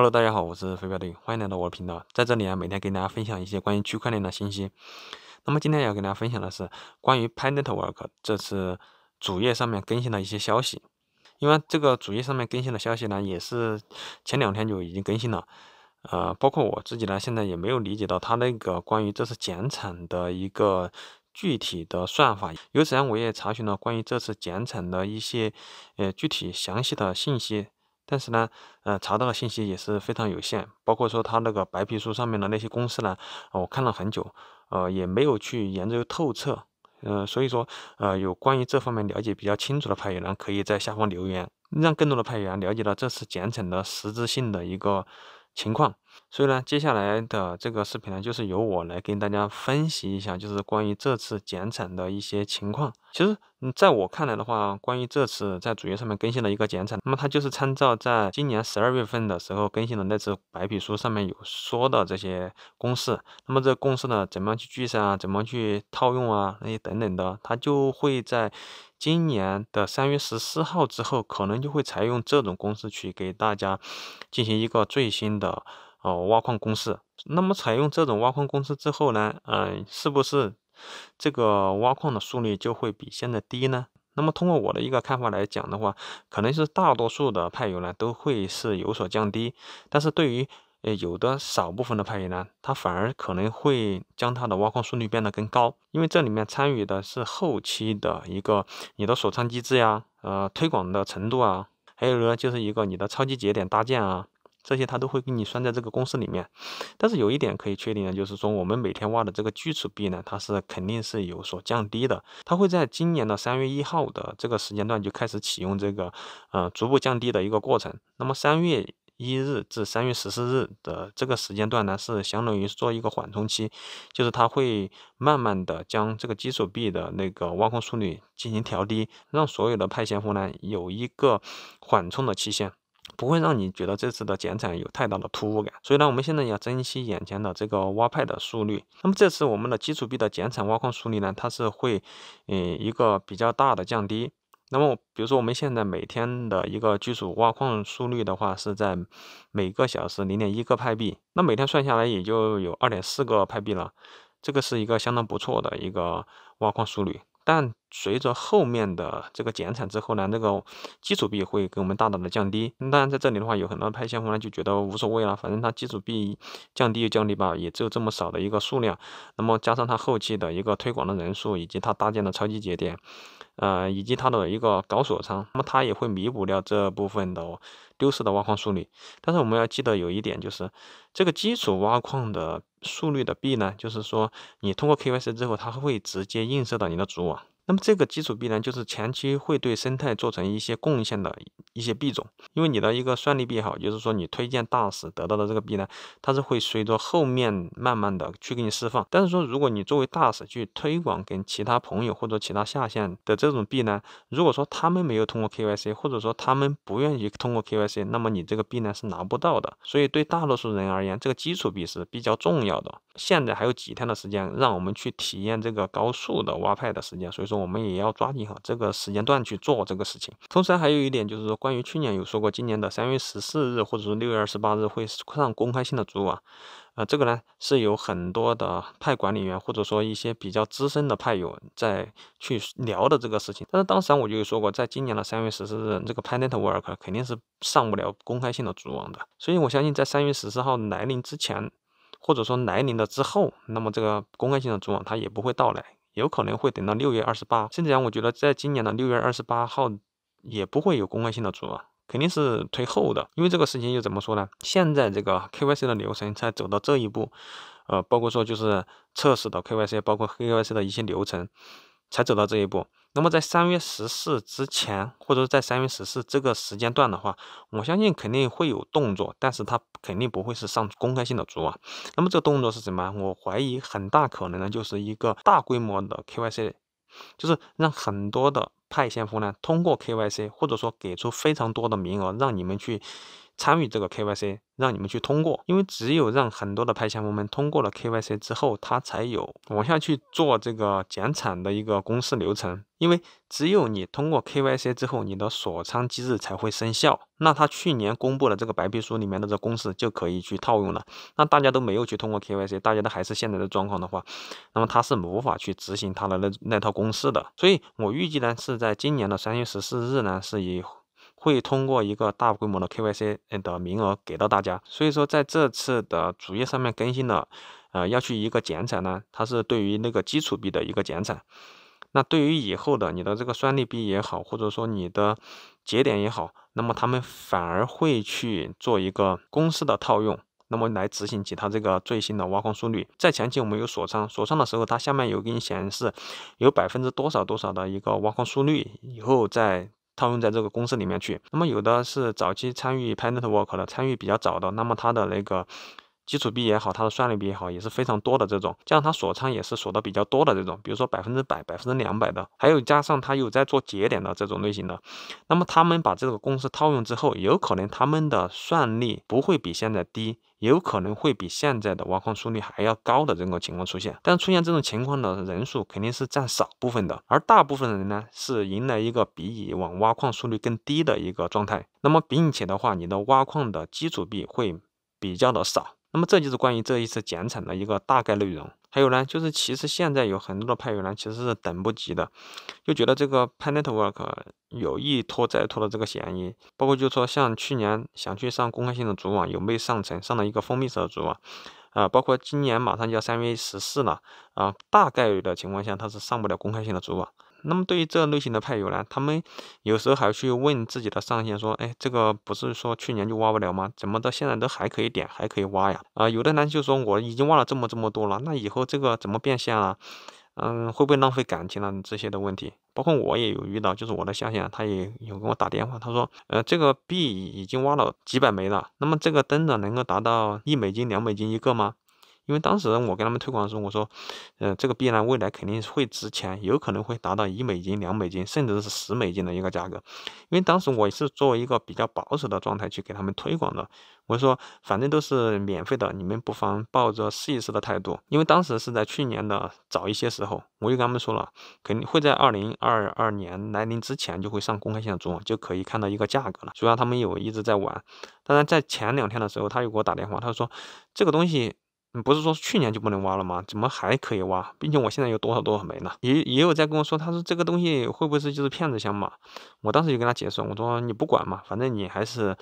Hello，大家好，我是飞镖队，欢迎来到我的频道。在这里啊，每天给大家分享一些关于区块链的信息。那么今天要跟大家分享的是关于 p a n e t w o r k 这次主页上面更新的一些消息。因为这个主页上面更新的消息呢，也是前两天就已经更新了。呃，包括我自己呢，现在也没有理解到它那个关于这次减产的一个具体的算法。有时间我也查询了关于这次减产的一些呃具体详细的信息。但是呢，呃，查到的信息也是非常有限，包括说他那个白皮书上面的那些公式呢，我看了很久，呃，也没有去研究透彻，嗯，所以说，呃，有关于这方面了解比较清楚的派员呢，可以在下方留言，让更多的派员了解到这次减产的实质性的一个情况。所以呢，接下来的这个视频呢，就是由我来跟大家分析一下，就是关于这次减产的一些情况。其实在我看来的话，关于这次在主页上面更新的一个减产，那么它就是参照在今年十二月份的时候更新的那次白皮书上面有说的这些公式。那么这公式呢，怎么去计算啊？怎么去套用啊？那些等等的，它就会在今年的三月十四号之后，可能就会采用这种公式去给大家进行一个最新的。哦，挖矿公式。那么采用这种挖矿公式之后呢，嗯，是不是这个挖矿的速率就会比现在低呢？那么通过我的一个看法来讲的话，可能是大多数的派友呢都会是有所降低，但是对于呃有的少部分的派友呢，他反而可能会将他的挖矿速率变得更高，因为这里面参与的是后期的一个你的锁仓机制呀，呃，推广的程度啊，还有呢就是一个你的超级节点搭建啊。这些他都会给你算在这个公式里面，但是有一点可以确定的，就是说我们每天挖的这个基础币呢，它是肯定是有所降低的。它会在今年的三月一号的这个时间段就开始启用这个，呃，逐步降低的一个过程。那么三月一日至三月十四日的这个时间段呢，是相当于做一个缓冲期，就是它会慢慢的将这个基础币的那个挖空速率进行调低，让所有的派钱户呢有一个缓冲的期限。不会让你觉得这次的减产有太大的突兀感，所以呢，我们现在要珍惜眼前的这个挖派的速率。那么这次我们的基础币的减产挖矿速率呢，它是会，嗯，一个比较大的降低。那么比如说我们现在每天的一个基础挖矿速率的话，是在每个小时零点一个派币，那每天算下来也就有二点四个派币了。这个是一个相当不错的一个挖矿速率，但。随着后面的这个减产之后呢，那个基础币会给我们大大的降低。当然，在这里的话，有很多拍现货呢，就觉得无所谓了，反正它基础币降低又降低吧，也只有这么少的一个数量。那么加上它后期的一个推广的人数，以及它搭建的超级节点，呃，以及它的一个高锁仓，那么它也会弥补掉这部分的丢失的挖矿速率。但是我们要记得有一点，就是这个基础挖矿的速率的币呢，就是说你通过 K Y C 之后，它会直接映射到你的主网。那么这个基础币呢，就是前期会对生态做成一些贡献的一些币种，因为你的一个算力币哈，就是说你推荐大使得到的这个币呢，它是会随着后面慢慢的去给你释放。但是说，如果你作为大使去推广跟其他朋友或者其他下线的这种币呢，如果说他们没有通过 KYC，或者说他们不愿意通过 KYC，那么你这个币呢是拿不到的。所以对大多数人而言，这个基础币是比较重要的。现在还有几天的时间，让我们去体验这个高速的挖派的时间，所以说我们也要抓紧哈这个时间段去做这个事情。同时，还有一点就是说，关于去年有说过，今年的三月十四日或者说六月二十八日会上公开性的主网，啊，这个呢是有很多的派管理员或者说一些比较资深的派友在去聊的这个事情。但是当时我就有说过，在今年的三月十四日，这个 Pi Network 肯定是上不了公开性的主网的。所以我相信，在三月十四号来临之前。或者说来临了之后，那么这个公开性的主网它也不会到来，有可能会等到六月二十八，甚至讲，我觉得在今年的六月二十八号也不会有公开性的主网，肯定是推后的。因为这个事情又怎么说呢？现在这个 KYC 的流程才走到这一步，呃，包括说就是测试的 KYC，包括 KYC 的一些流程才走到这一步。那么在三月十四之前，或者在三月十四这个时间段的话，我相信肯定会有动作，但是它肯定不会是上公开性的主啊。那么这个动作是什么？我怀疑很大可能呢，就是一个大规模的 KYC，就是让很多的派先锋呢通过 KYC，或者说给出非常多的名额让你们去。参与这个 KYC，让你们去通过，因为只有让很多的拍遣部门们通过了 KYC 之后，他才有往下去做这个减产的一个公示流程。因为只有你通过 KYC 之后，你的锁仓机制才会生效。那他去年公布的这个白皮书里面的这公式就可以去套用了。那大家都没有去通过 KYC，大家都还是现在的状况的话，那么他是无法去执行他的那那套公式的。所以我预计呢，是在今年的三月十四日呢，是以。会通过一个大规模的 KYC 的名额给到大家，所以说在这次的主页上面更新了，呃，要去一个减产呢，它是对于那个基础币的一个减产，那对于以后的你的这个算力币也好，或者说你的节点也好，那么他们反而会去做一个公式的套用，那么来执行其他这个最新的挖矿速率。在前期我们有锁仓，锁仓的时候它下面有给你显示有百分之多少多少的一个挖矿速率，以后在。套用在这个公司里面去，那么有的是早期参与 Pine Network 的，参与比较早的，那么它的那个基础币也好，它的算力币也好，也是非常多的这种，这样它锁仓也是锁的比较多的这种，比如说百分之百、百分之两百的，还有加上它有在做节点的这种类型的，那么他们把这个公式套用之后，有可能他们的算力不会比现在低。有可能会比现在的挖矿速率还要高的这个情况出现，但是出现这种情况的人数肯定是占少部分的，而大部分人呢是迎来一个比以往挖矿速率更低的一个状态。那么，并且的话，你的挖矿的基础币会比较的少。那么这就是关于这一次减产的一个大概内容。还有呢，就是其实现在有很多的派友呢，其实是等不及的，就觉得这个 p a network 有一拖再拖的这个嫌疑。包括就是说，像去年想去上公开性的主网，有没有上成？上了一个封闭式的主网。啊，包括今年马上就要三月十四了，啊，大概率的情况下，它是上不了公开性的主网。那么对于这类型的派友呢，他们有时候还去问自己的上线说，哎，这个不是说去年就挖不了吗？怎么到现在都还可以点，还可以挖呀？啊，有的呢就说我已经挖了这么这么多了，那以后这个怎么变现啊？嗯，会不会浪费感情了？这些的问题，包括我也有遇到，就是我的下线他也有给我打电话，他说，呃，这个币已经挖了几百枚了，那么这个灯呢能够达到一美金、两美金一个吗？因为当时我跟他们推广的时候，我说，呃，这个币呢，未来肯定会值钱，有可能会达到一美金、两美金，甚至是十美金的一个价格。因为当时我是作为一个比较保守的状态去给他们推广的，我说，反正都是免费的，你们不妨抱着试一试的态度。因为当时是在去年的早一些时候，我就跟他们说了，肯定会在二零二二年来临之前就会上公开线主网，就可以看到一个价格了。虽然他们有一直在玩，当然在前两天的时候，他又给我打电话，他说这个东西。你不是说去年就不能挖了吗？怎么还可以挖？并且我现在有多少多少枚呢？也也有在跟我说，他说这个东西会不会是就是骗子想买？我当时就跟他解释，我说你不管嘛，反正你还是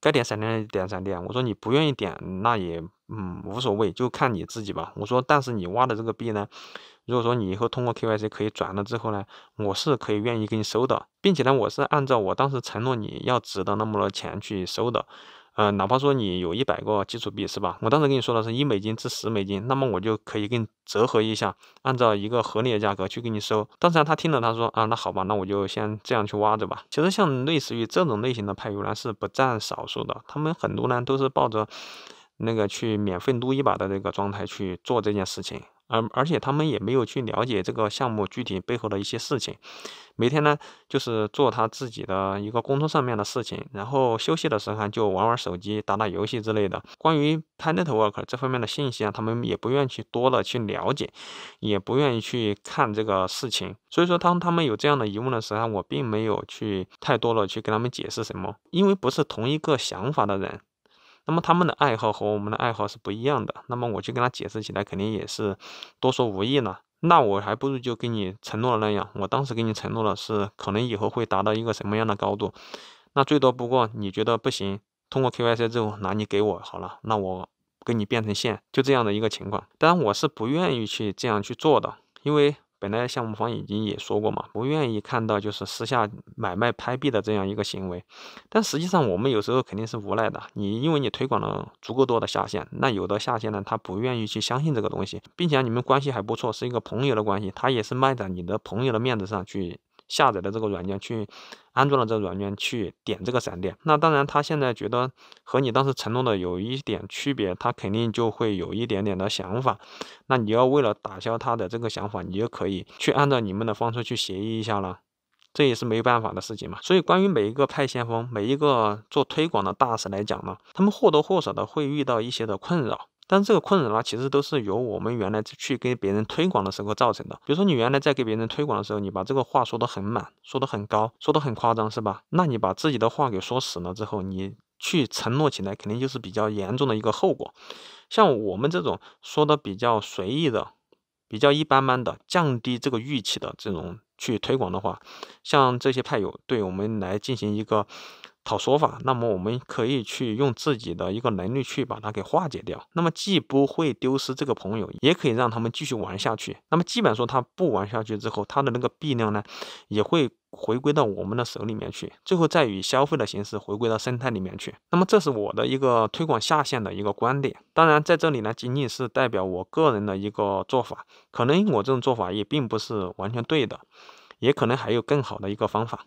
该点闪电点闪电。我说你不愿意点，那也嗯无所谓，就看你自己吧。我说但是你挖的这个币呢，如果说你以后通过 KYC 可以转了之后呢，我是可以愿意给你收的，并且呢我是按照我当时承诺你要值的那么多钱去收的。呃，哪怕说你有一百个基础币是吧？我当时跟你说的是，一美金至十美金，那么我就可以跟折合一下，按照一个合理的价格去给你收。当时他听了，他说啊，那好吧，那我就先这样去挖着吧。其实像类似于这种类型的派油呢是不占少数的，他们很多呢都是抱着那个去免费撸一把的那个状态去做这件事情。而而且他们也没有去了解这个项目具体背后的一些事情，每天呢就是做他自己的一个工作上面的事情，然后休息的时候就玩玩手机、打打游戏之类的。关于 p a n a n t w o r k 这方面的信息啊，他们也不愿意去多了去了解，也不愿意去看这个事情。所以说，当他们有这样的疑问的时候，我并没有去太多的去跟他们解释什么，因为不是同一个想法的人。那么他们的爱好和我们的爱好是不一样的，那么我去跟他解释起来肯定也是多说无益了。那我还不如就跟你承诺了那样，我当时给你承诺了是可能以后会达到一个什么样的高度，那最多不过你觉得不行，通过 KYC 之后拿你给我好了，那我给你变成现，就这样的一个情况。当然我是不愿意去这样去做的，因为。本来项目方已经也说过嘛，不愿意看到就是私下买卖拍币的这样一个行为，但实际上我们有时候肯定是无奈的。你因为你推广了足够多的下线，那有的下线呢，他不愿意去相信这个东西，并且你们关系还不错，是一个朋友的关系，他也是卖在你的朋友的面子上去。下载的这个软件去安装了这个软件去点这个闪电，那当然他现在觉得和你当时承诺的有一点区别，他肯定就会有一点点的想法。那你要为了打消他的这个想法，你就可以去按照你们的方式去协议一下了，这也是没办法的事情嘛。所以关于每一个派先锋，每一个做推广的大使来讲呢，他们或多或少的会遇到一些的困扰。但这个困扰呢，其实都是由我们原来去跟别人推广的时候造成的。比如说你原来在给别人推广的时候，你把这个话说得很满，说得很高，说得很夸张，是吧？那你把自己的话给说死了之后，你去承诺起来，肯定就是比较严重的一个后果。像我们这种说的比较随意的、比较一般般的、降低这个预期的这种去推广的话，像这些派友，对我们来进行一个。讨说法，那么我们可以去用自己的一个能力去把它给化解掉。那么既不会丢失这个朋友，也可以让他们继续玩下去。那么基本上说，他不玩下去之后，他的那个币量呢，也会回归到我们的手里面去，最后再以消费的形式回归到生态里面去。那么这是我的一个推广下线的一个观点。当然，在这里呢，仅仅是代表我个人的一个做法，可能我这种做法也并不是完全对的，也可能还有更好的一个方法。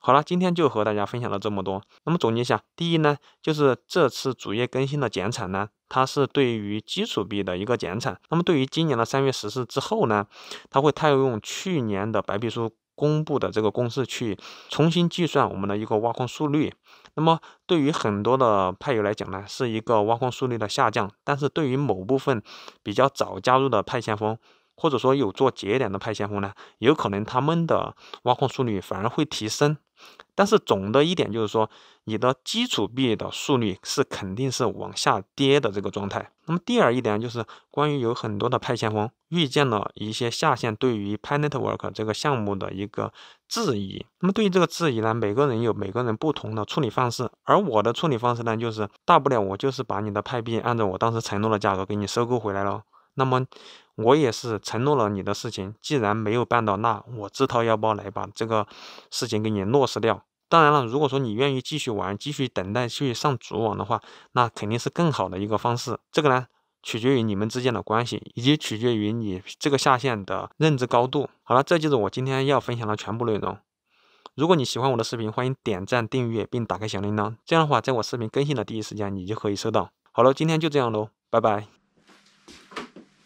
好了，今天就和大家分享了这么多。那么总结一下，第一呢，就是这次主页更新的减产呢，它是对于基础币的一个减产。那么对于今年的三月十四之后呢，它会套用去年的白皮书公布的这个公式去重新计算我们的一个挖矿速率。那么对于很多的派友来讲呢，是一个挖矿速率的下降。但是对于某部分比较早加入的派先锋，或者说有做节点的派先锋呢，有可能他们的挖矿速率反而会提升。但是总的一点就是说，你的基础币的速率是肯定是往下跌的这个状态。那么第二一点就是关于有很多的派先锋遇见了一些下线对于 p n e t w o r k 这个项目的一个质疑。那么对于这个质疑呢，每个人有每个人不同的处理方式。而我的处理方式呢，就是大不了我就是把你的派币按照我当时承诺的价格给你收购回来了。那么。我也是承诺了你的事情，既然没有办到，那我自掏腰包来把这个事情给你落实掉。当然了，如果说你愿意继续玩，继续等待去上主网的话，那肯定是更好的一个方式。这个呢，取决于你们之间的关系，以及取决于你这个下线的认知高度。好了，这就是我今天要分享的全部内容。如果你喜欢我的视频，欢迎点赞、订阅，并打开小铃铛。这样的话，在我视频更新的第一时间，你就可以收到。好了，今天就这样喽，拜拜。